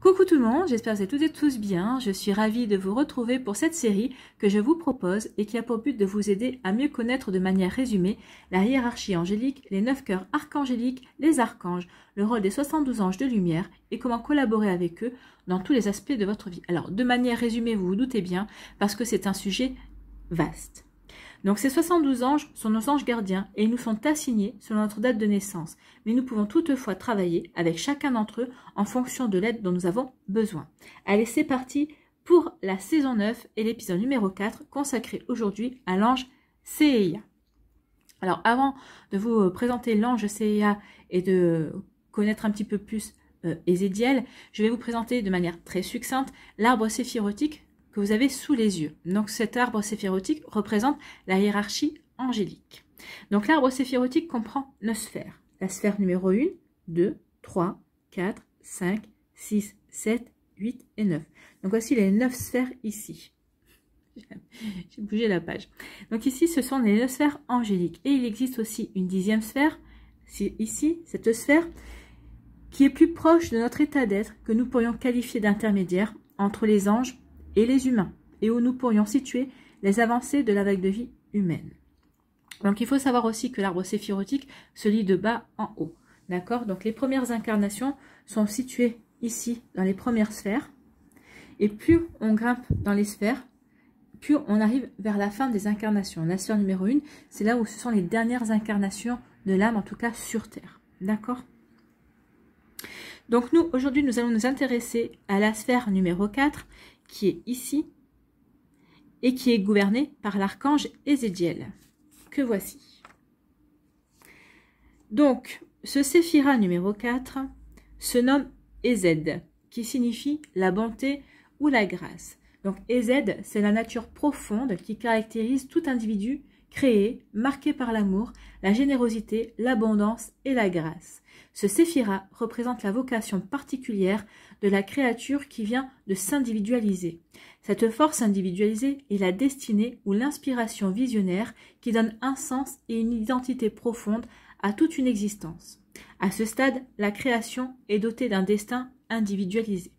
Coucou tout le monde, j'espère que vous êtes toutes et tous bien. Je suis ravie de vous retrouver pour cette série que je vous propose et qui a pour but de vous aider à mieux connaître de manière résumée la hiérarchie angélique, les neuf cœurs archangéliques, les archanges, le rôle des 72 anges de lumière et comment collaborer avec eux dans tous les aspects de votre vie. Alors, de manière résumée, vous vous doutez bien, parce que c'est un sujet vaste. Donc ces 72 anges sont nos anges gardiens et ils nous sont assignés selon notre date de naissance. Mais nous pouvons toutefois travailler avec chacun d'entre eux en fonction de l'aide dont nous avons besoin. Allez, c'est parti pour la saison 9 et l'épisode numéro 4 consacré aujourd'hui à l'ange CEIA. Alors avant de vous euh, présenter l'ange CEIA et de connaître un petit peu plus Ezédiel, euh, je vais vous présenter de manière très succincte l'arbre séphirotique vous avez sous les yeux. Donc cet arbre séphirotique représente la hiérarchie angélique. Donc l'arbre séphirotique comprend neuf sphères. La sphère numéro 1, 2, 3, 4, 5, 6, 7, 8 et 9. Donc voici les neuf sphères ici. J'ai bougé la page. Donc ici, ce sont les neuf sphères angéliques. Et il existe aussi une dixième sphère, ici, cette sphère, qui est plus proche de notre état d'être, que nous pourrions qualifier d'intermédiaire entre les anges et les humains, et où nous pourrions situer les avancées de la vague de vie humaine. Donc il faut savoir aussi que l'arbre séphirotique se lit de bas en haut. D'accord Donc les premières incarnations sont situées ici, dans les premières sphères. Et plus on grimpe dans les sphères, plus on arrive vers la fin des incarnations. La sphère numéro 1, c'est là où ce sont les dernières incarnations de l'âme, en tout cas sur Terre. D'accord Donc nous, aujourd'hui, nous allons nous intéresser à la sphère numéro 4, qui est ici et qui est gouverné par l'archange Ézéchiel, que voici. Donc, ce séphira numéro 4 se nomme Ezed, qui signifie la bonté ou la grâce. Donc Ezed, c'est la nature profonde qui caractérise tout individu créé, marqué par l'amour, la générosité, l'abondance et la grâce. Ce séphira représente la vocation particulière de la créature qui vient de s'individualiser. Cette force individualisée est la destinée ou l'inspiration visionnaire qui donne un sens et une identité profonde à toute une existence. À ce stade, la création est dotée d'un destin individualisé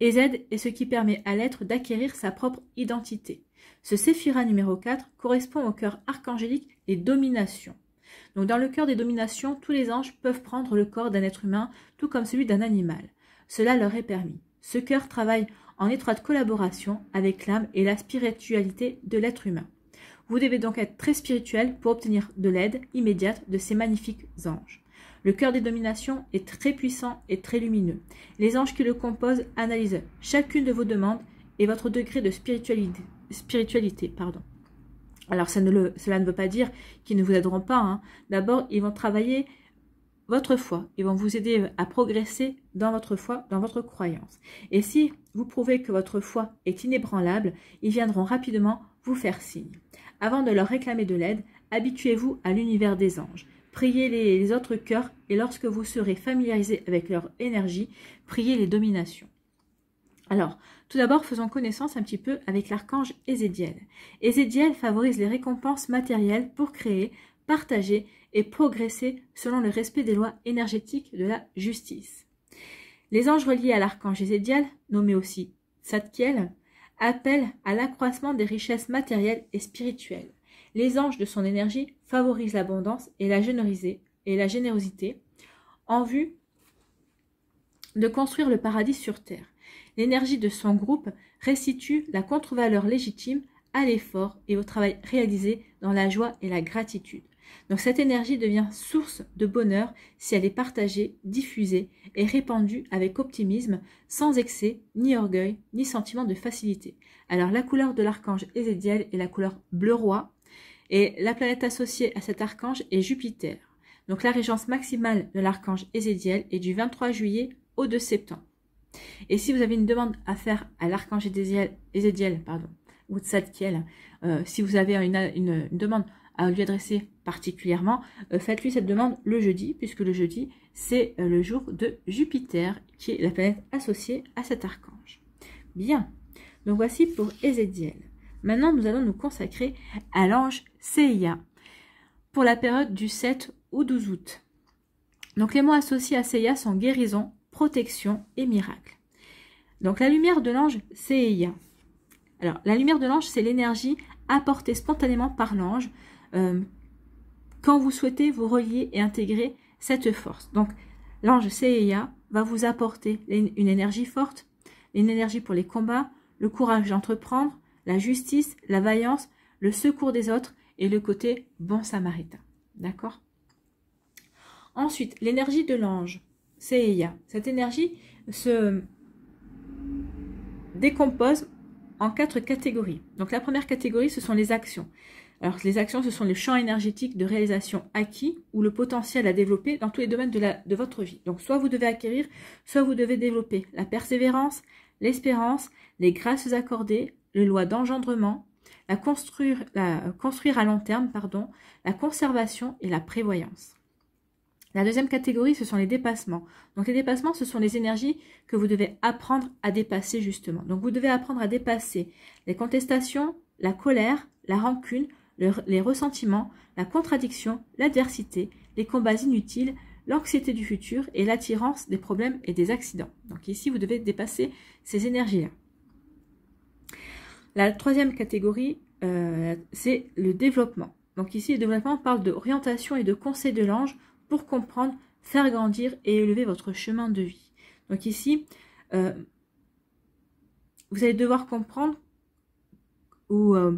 et Z est ce qui permet à l'être d'acquérir sa propre identité. Ce séphira numéro 4 correspond au cœur archangélique des dominations. Donc dans le cœur des dominations, tous les anges peuvent prendre le corps d'un être humain, tout comme celui d'un animal. Cela leur est permis. Ce cœur travaille en étroite collaboration avec l'âme et la spiritualité de l'être humain. Vous devez donc être très spirituel pour obtenir de l'aide immédiate de ces magnifiques anges. Le cœur des dominations est très puissant et très lumineux. Les anges qui le composent analysent chacune de vos demandes et votre degré de spiritualité. pardon. Alors cela ne veut pas dire qu'ils ne vous aideront pas. Hein. D'abord, ils vont travailler votre foi. Ils vont vous aider à progresser dans votre foi, dans votre croyance. Et si vous prouvez que votre foi est inébranlable, ils viendront rapidement vous faire signe. Avant de leur réclamer de l'aide, habituez-vous à l'univers des anges priez les, autres cœurs et lorsque vous serez familiarisé avec leur énergie, priez les dominations. Alors, tout d'abord, faisons connaissance un petit peu avec l'archange Ézédiel. Ezédiel favorise les récompenses matérielles pour créer, partager et progresser selon le respect des lois énergétiques de la justice. Les anges reliés à l'archange Ezédiel, nommés aussi Satkiel, appellent à l'accroissement des richesses matérielles et spirituelles les anges de son énergie favorisent l'abondance et la, générosité en vue de construire le paradis sur terre. L'énergie de son groupe restitue la contre-valeur légitime à l'effort et au travail réalisé dans la joie et la gratitude. Donc cette énergie devient source de bonheur si elle est partagée, diffusée et répandue avec optimisme, sans excès, ni orgueil, ni sentiment de facilité. Alors la couleur de l'archange Ézéchiel est la couleur bleu roi, et la planète associée à cet archange est Jupiter. Donc la régence maximale de l'archange Ezédiel est du 23 juillet au 2 septembre. Et si vous avez une demande à faire à l'archange ezédiel pardon, ou de euh, si vous avez une, demande à lui adresser particulièrement, euh, faites-lui cette demande le jeudi, puisque le jeudi, c'est euh, le jour de Jupiter, qui est la planète associée à cet archange. Bien, donc voici pour Ezédiel. Maintenant, nous allons nous consacrer à l'ange Seiya pour la période du 7 au 12 août. Donc les mots associés à Seiya sont guérison, protection et miracle. Donc la lumière de l'ange Seiya. Alors la lumière de l'ange, c'est l'énergie apportée spontanément par l'ange euh, quand vous souhaitez vous relier et intégrer cette force. Donc l'ange Seiya va vous apporter une énergie forte, une énergie pour les combats, le courage d'entreprendre, la justice, la vaillance, le secours des autres et le côté bon samaritain. D'accord Ensuite, l'énergie de l'ange, Seiya. Cette énergie se décompose en quatre catégories. Donc la première catégorie, ce sont les actions. Alors les actions, ce sont les champs énergétiques de réalisation acquis ou le potentiel à développer dans tous les domaines de, de votre vie. Donc soit vous devez acquérir, soit vous devez développer la persévérance, l'espérance, les grâces accordées, les lois d'engendrement, la construire, la construire à long terme, pardon, la conservation et la prévoyance. La deuxième catégorie, ce sont les dépassements. Donc les dépassements, ce sont les énergies que vous devez apprendre à dépasser justement. Donc vous devez apprendre à dépasser les contestations, la colère, la rancune, les ressentiments, la contradiction, l'adversité, les combats inutiles, l'anxiété du futur et l'attirance des problèmes et des accidents. Donc ici, vous devez dépasser ces énergies-là. La troisième catégorie, euh, c'est le développement. Donc ici, le développement parle d'orientation et de conseil de l'ange pour comprendre, faire grandir et élever votre chemin de vie. Donc ici, euh, vous allez devoir comprendre euh,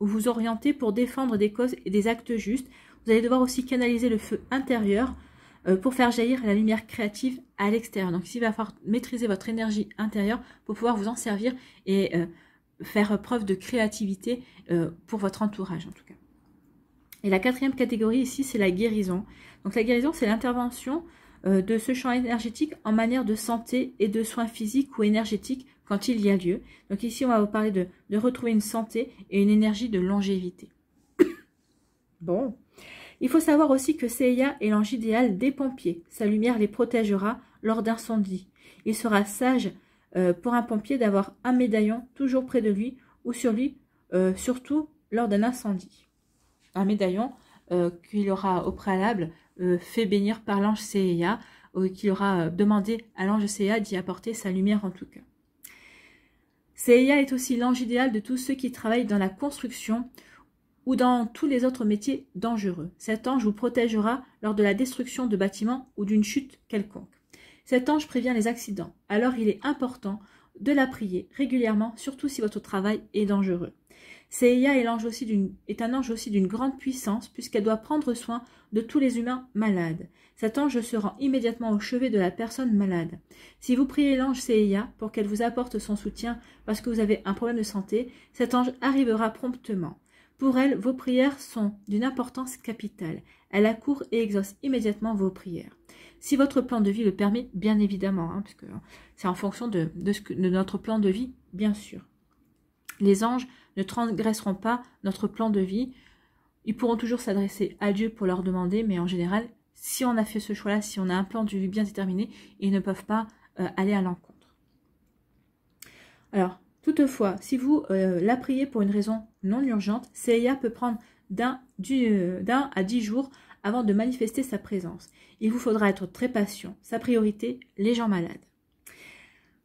ou, vous orienter pour défendre des causes et des actes justes. Vous allez devoir aussi canaliser le feu intérieur pour faire jaillir la lumière créative à l'extérieur. Donc ici, il va falloir maîtriser votre énergie intérieure pour pouvoir vous en servir et faire preuve de créativité euh, pour votre entourage en tout cas. Et la quatrième catégorie ici, c'est la guérison. Donc la guérison, c'est l'intervention euh, de ce champ énergétique en manière de santé et de soins physiques ou énergétiques quand il y a lieu. Donc ici, on va vous parler de, retrouver une santé et une énergie de longévité. bon. Il faut savoir aussi que Seiya est l'ange idéal des pompiers. Sa lumière les protégera lors d'incendies. Il sera sage euh, pour un pompier d'avoir un médaillon toujours près de lui ou sur lui, euh, surtout lors d'un incendie. Un médaillon euh, qu'il aura au préalable fait bénir par l'ange Céa, e ou qu'il aura demandé à l'ange CEA d'y apporter sa lumière en tout cas. Céa e est aussi l'ange idéal de tous ceux qui travaillent dans la construction ou dans tous les autres métiers dangereux. Cet ange vous protégera lors de la destruction de bâtiments ou d'une chute quelconque. Cet ange prévient les accidents, alors il est important de la prier régulièrement, surtout si votre travail est dangereux. Seiya est, un ange aussi d'une grande puissance puisqu'elle doit prendre soin de tous les humains malades. Cet ange se rend immédiatement au chevet de la personne malade. Si vous priez l'ange Seiya pour qu'elle vous apporte son soutien parce que vous avez un problème de santé, cet ange arrivera promptement. Pour elle, vos prières sont d'une importance capitale. Elle accourt et exauce immédiatement vos prières. Si votre plan de vie le permet, bien évidemment, hein, parce que c'est en fonction de, notre plan de vie, bien sûr. Les anges ne transgresseront pas notre plan de vie. Ils pourront toujours s'adresser à Dieu pour leur demander, mais en général, si on a fait ce choix-là, si on a un plan de vie bien déterminé, ils ne peuvent pas euh, aller à l'encontre. Alors, Toutefois, si vous euh, la priez pour une raison non urgente, CIA peut prendre euh, d'un à dix jours avant de manifester sa présence. Il vous faudra être très patient. Sa priorité, les gens malades.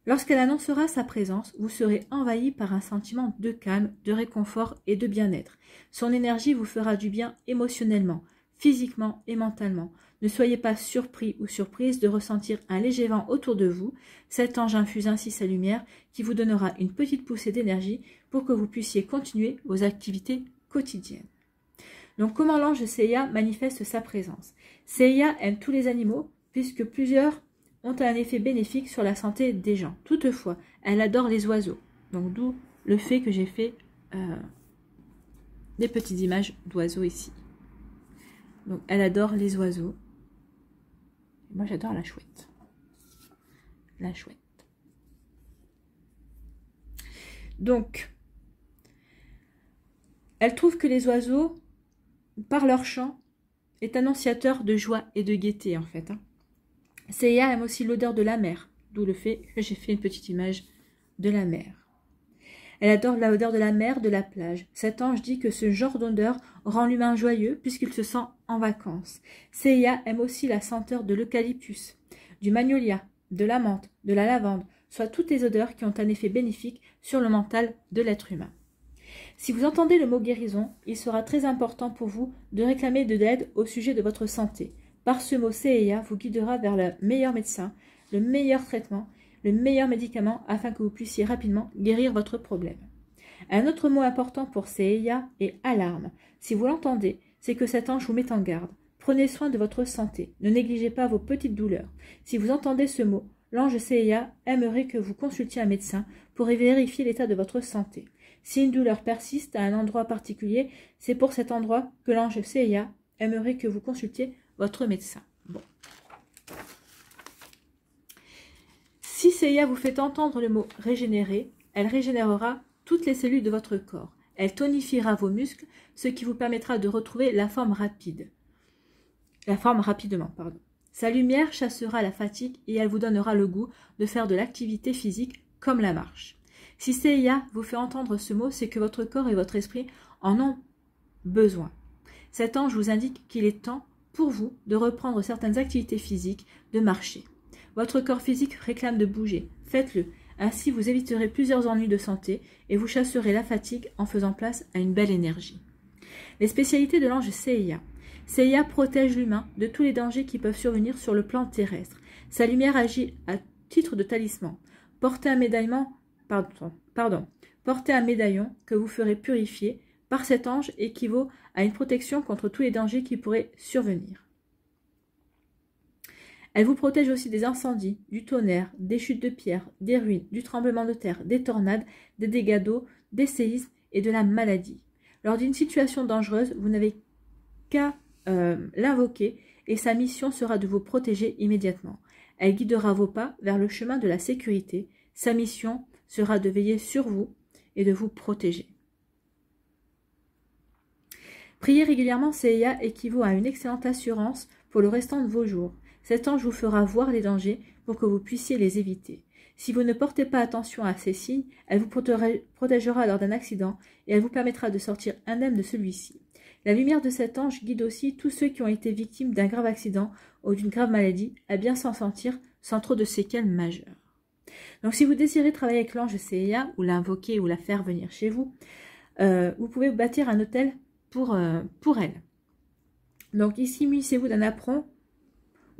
Lorsqu'elle annoncera sa présence, vous serez envahi par un sentiment de calme, de réconfort et de bien-être. Son énergie vous fera du bien émotionnellement, physiquement et mentalement. Ne soyez pas surpris ou surprise de ressentir un léger vent autour de vous. Cet ange infuse ainsi sa lumière qui vous donnera une petite poussée d'énergie pour que vous puissiez continuer vos activités quotidiennes. Donc comment l'ange Seiya manifeste sa présence Seiya aime tous les animaux puisque plusieurs ont un effet bénéfique sur la santé des gens. Toutefois, elle adore les oiseaux. Donc d'où le fait que j'ai fait euh, des petites images d'oiseaux ici. Donc elle adore les oiseaux. Moi, j'adore la chouette. La chouette. Donc, elle trouve que les oiseaux, par leur chant, est annonciateur de joie et de gaieté, en fait. Hein. aime aussi l'odeur de la mer, d'où le fait que j'ai fait une petite image de la mer. Elle adore la odeur de la mer, de la plage. Cet ange dit que ce genre d'odeur rend l'humain joyeux puisqu'il se sent en vacances. Seiya aime aussi la senteur de l'eucalyptus, du magnolia, de la menthe, de la lavande, soit toutes les odeurs qui ont un effet bénéfique sur le mental de l'être humain. Si vous entendez le mot guérison, il sera très important pour vous de réclamer de l'aide au sujet de votre santé. Par ce mot, CEIA vous guidera vers le meilleur médecin, le meilleur traitement le meilleur médicament afin que vous puissiez rapidement guérir votre problème. Un autre mot important pour CEA est alarme. Si vous l'entendez, c'est que cet ange vous met en garde. Prenez soin de votre santé, ne négligez pas vos petites douleurs. Si vous entendez ce mot, l'ange CEA aimerait que vous consultiez un médecin pour y vérifier l'état de votre santé. Si une douleur persiste à un endroit particulier, c'est pour cet endroit que l'ange CEA aimerait que vous consultiez votre médecin. Seiya vous fait entendre le mot régénérer, elle régénérera toutes les cellules de votre corps. Elle tonifiera vos muscles, ce qui vous permettra de retrouver la forme rapide. La forme rapidement, pardon. Sa lumière chassera la fatigue et elle vous donnera le goût de faire de l'activité physique comme la marche. Si Seiya vous fait entendre ce mot, c'est que votre corps et votre esprit en ont besoin. Cet ange vous indique qu'il est temps pour vous de reprendre certaines activités physiques, de marcher. Votre corps physique réclame de bouger. Faites-le. Ainsi, vous éviterez plusieurs ennuis de santé et vous chasserez la fatigue en faisant place à une belle énergie. Les spécialités de l'ange CIA. Seiya protège l'humain de tous les dangers qui peuvent survenir sur le plan terrestre. Sa lumière agit à titre de talisman. Portez un médaillon, pardon, portez un médaillon que vous ferez purifier par cet ange équivaut à une protection contre tous les dangers qui pourraient survenir. Elle vous protège aussi des incendies, du tonnerre, des chutes de pierres, des ruines, du tremblement de terre, des tornades, des dégâts d'eau, des séismes et de la maladie. Lors d'une situation dangereuse, vous n'avez qu'à euh, l'invoquer et sa mission sera de vous protéger immédiatement. Elle guidera vos pas vers le chemin de la sécurité. Sa mission sera de veiller sur vous et de vous protéger. Priez régulièrement CIA équivaut à une excellente assurance pour le restant de vos jours. Cet ange vous fera voir les dangers pour que vous puissiez les éviter. Si vous ne portez pas attention à ces signes, elle vous protégera lors d'un accident et elle vous permettra de sortir indemne de celui-ci. La lumière de cet ange guide aussi tous ceux qui ont été victimes d'un grave accident ou d'une grave maladie à bien s'en sentir sans trop de séquelles majeures. Donc si vous désirez travailler avec l'ange CIA ou l'invoquer ou la faire venir chez vous, euh, vous pouvez bâtir un hôtel pour, euh, pour elle. Donc ici, munissez-vous d'un apron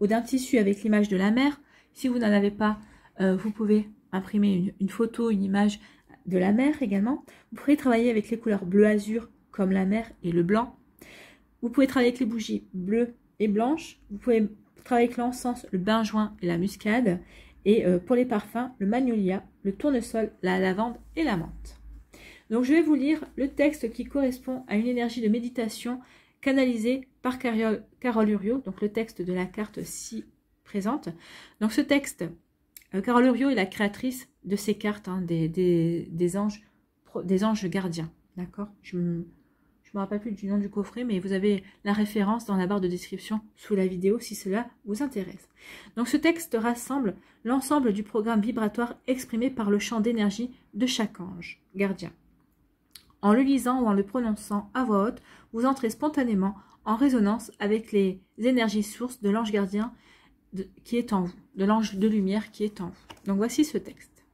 ou d'un tissu avec l'image de la mer. Si vous n'en avez pas, euh, vous pouvez imprimer une, photo, une image de la mer également. Vous pouvez travailler avec les couleurs bleu azur comme la mer et le blanc. Vous pouvez travailler avec les bougies bleues et blanches. Vous pouvez travailler avec l'encens, le bain-joint et la muscade. Et euh, pour les parfums, le magnolia, le tournesol, la lavande et la menthe. Donc je vais vous lire le texte qui correspond à une énergie de méditation canalisée par Carole Uriot, donc le texte de la carte ci présente. Donc ce texte, euh, Carole Uriot est la créatrice de ces cartes, hein, des, des, anges, des anges gardiens. D'accord Je ne me rappelle plus du nom du coffret, mais vous avez la référence dans la barre de description sous la vidéo si cela vous intéresse. Donc ce texte rassemble l'ensemble du programme vibratoire exprimé par le champ d'énergie de chaque ange gardien. En le lisant ou en le prononçant à voix haute, vous entrez spontanément en résonance avec les énergies sources de l'ange gardien qui est en vous, de l'ange de lumière qui est en vous. Donc voici ce texte.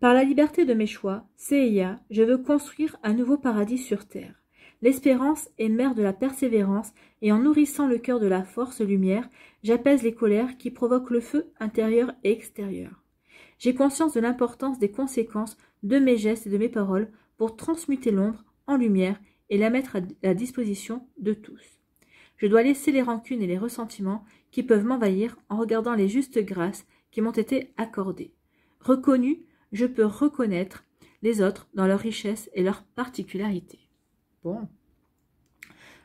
Par la liberté de mes choix, ya, je veux construire un nouveau paradis sur terre. L'espérance est mère de la persévérance, et en nourrissant le cœur de la force lumière, j'apaise les colères qui provoquent le feu intérieur et extérieur. J'ai conscience de l'importance des conséquences de mes gestes et de mes paroles pour transmuter l'ombre en lumière et la mettre à la disposition de tous. Je dois laisser les rancunes et les ressentiments qui peuvent m'envahir en regardant les justes grâces qui m'ont été accordées. Reconnu, je peux reconnaître les autres dans leur richesse et leur particularité. Bon.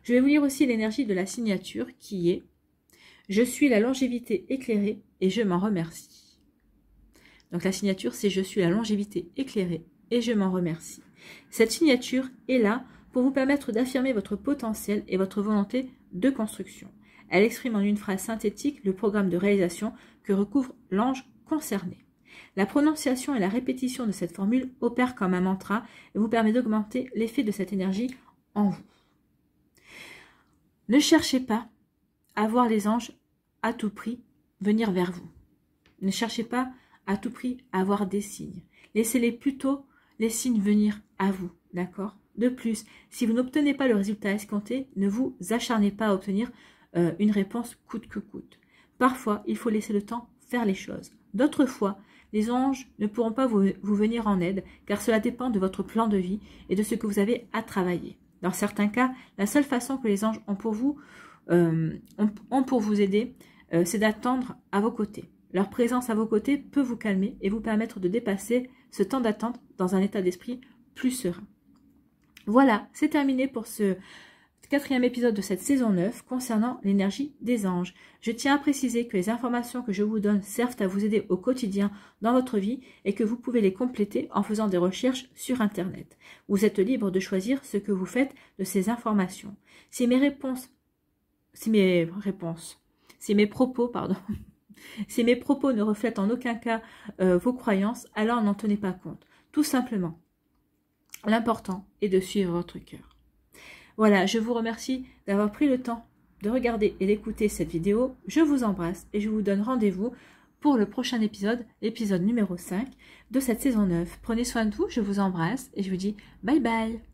Je vais vous lire aussi l'énergie de la signature qui est Je suis la longévité éclairée et je m'en remercie. Donc la signature, c'est Je suis la longévité éclairée et je m'en remercie. Cette signature est là pour vous permettre d'affirmer votre potentiel et votre volonté de construction. Elle exprime en une phrase synthétique le programme de réalisation que recouvre l'ange concerné. La prononciation et la répétition de cette formule opèrent comme un mantra et vous permet d'augmenter l'effet de cette énergie en vous. Ne cherchez pas à voir les anges à tout prix venir vers vous. Ne cherchez pas à tout prix à voir des signes. Laissez-les plutôt les signes venir à vous, d'accord de plus, si vous n'obtenez pas le résultat escompté, ne vous acharnez pas à obtenir euh, une réponse coûte que coûte. Parfois, il faut laisser le temps faire les choses. D'autres fois, les anges ne pourront pas vous, venir en aide, car cela dépend de votre plan de vie et de ce que vous avez à travailler. Dans certains cas, la seule façon que les anges ont pour vous, euh, ont, pour vous aider, euh, c'est d'attendre à vos côtés. Leur présence à vos côtés peut vous calmer et vous permettre de dépasser ce temps d'attente dans un état d'esprit plus serein. Voilà, c'est terminé pour ce quatrième épisode de cette saison 9 concernant l'énergie des anges. Je tiens à préciser que les informations que je vous donne servent à vous aider au quotidien dans votre vie et que vous pouvez les compléter en faisant des recherches sur Internet. Vous êtes libre de choisir ce que vous faites de ces informations. Si mes réponses, si mes réponses, si mes propos, pardon, si mes propos ne reflètent en aucun cas euh, vos croyances, alors n'en tenez pas compte. Tout simplement. L'important est de suivre votre cœur. Voilà, je vous remercie d'avoir pris le temps de regarder et d'écouter cette vidéo. Je vous embrasse et je vous donne rendez-vous pour le prochain épisode, l'épisode numéro 5 de cette saison 9. Prenez soin de vous, je vous embrasse et je vous dis bye bye